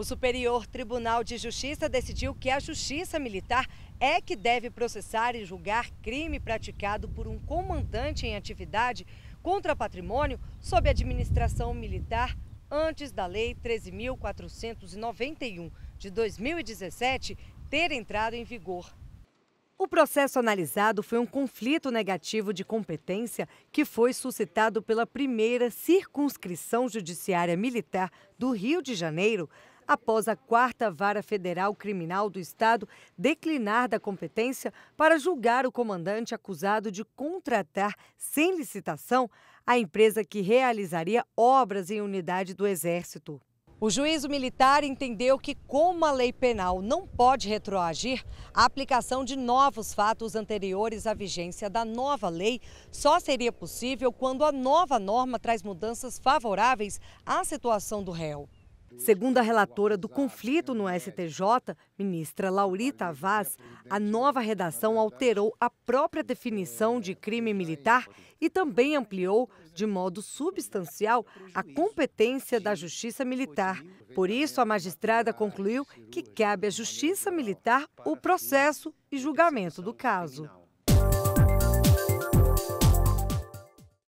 O Superior Tribunal de Justiça decidiu que a Justiça Militar é que deve processar e julgar crime praticado por um comandante em atividade contra patrimônio sob administração militar antes da Lei 13.491 de 2017 ter entrado em vigor. O processo analisado foi um conflito negativo de competência que foi suscitado pela primeira circunscrição judiciária militar do Rio de Janeiro após a quarta vara federal criminal do Estado declinar da competência para julgar o comandante acusado de contratar sem licitação a empresa que realizaria obras em unidade do Exército. O juízo militar entendeu que, como a lei penal não pode retroagir, a aplicação de novos fatos anteriores à vigência da nova lei só seria possível quando a nova norma traz mudanças favoráveis à situação do réu. Segundo a relatora do conflito no STJ, ministra Laurita Vaz, a nova redação alterou a própria definição de crime militar e também ampliou, de modo substancial, a competência da Justiça Militar. Por isso, a magistrada concluiu que cabe à Justiça Militar o processo e julgamento do caso.